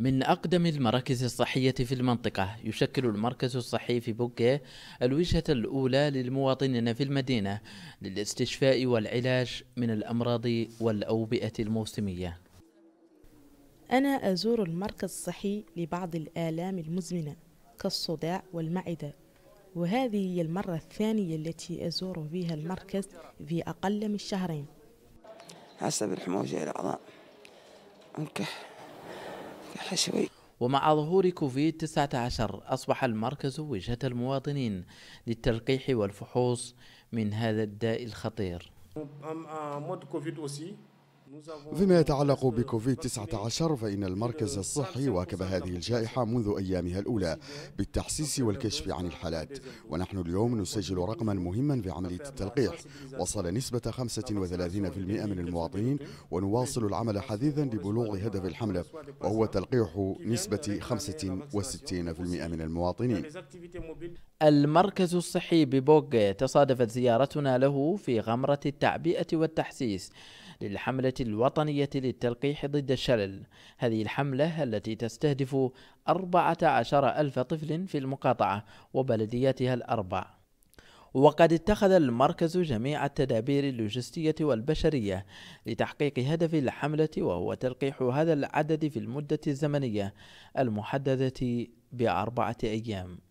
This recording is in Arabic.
من أقدم المراكز الصحية في المنطقة يشكل المركز الصحي في بوكيه الوجهة الأولى للمواطنين في المدينة للاستشفاء والعلاج من الأمراض والأوبئة الموسمية أنا أزور المركز الصحي لبعض الآلام المزمنة كالصداع والمعدة وهذه هي المرة الثانية التي أزور فيها المركز في أقل من شهرين حسب الحموجة الأعضاء أنكح حشوي ومع ظهور كوفيد 19 أصبح المركز وجهة المواطنين للتلقيح والفحوص من هذا الداء الخطير فيما يتعلق بكوفيد 19 فإن المركز الصحي واكب هذه الجائحة منذ أيامها الأولى بالتحسيس والكشف عن الحالات ونحن اليوم نسجل رقما مهما في عملية التلقيح وصل نسبة 35% من المواطنين ونواصل العمل حديثا لبلوغ هدف الحملة وهو تلقيح نسبة 65% من المواطنين المركز الصحي ببوغ تصادفت زيارتنا له في غمرة التعبئة والتحسيس للحملة الوطنية للتلقيح ضد الشلل هذه الحملة التي تستهدف 14 ألف طفل في المقاطعة وبلدياتها الأربع وقد اتخذ المركز جميع التدابير اللوجستية والبشرية لتحقيق هدف الحملة وهو تلقيح هذا العدد في المدة الزمنية المحددة بأربعة أيام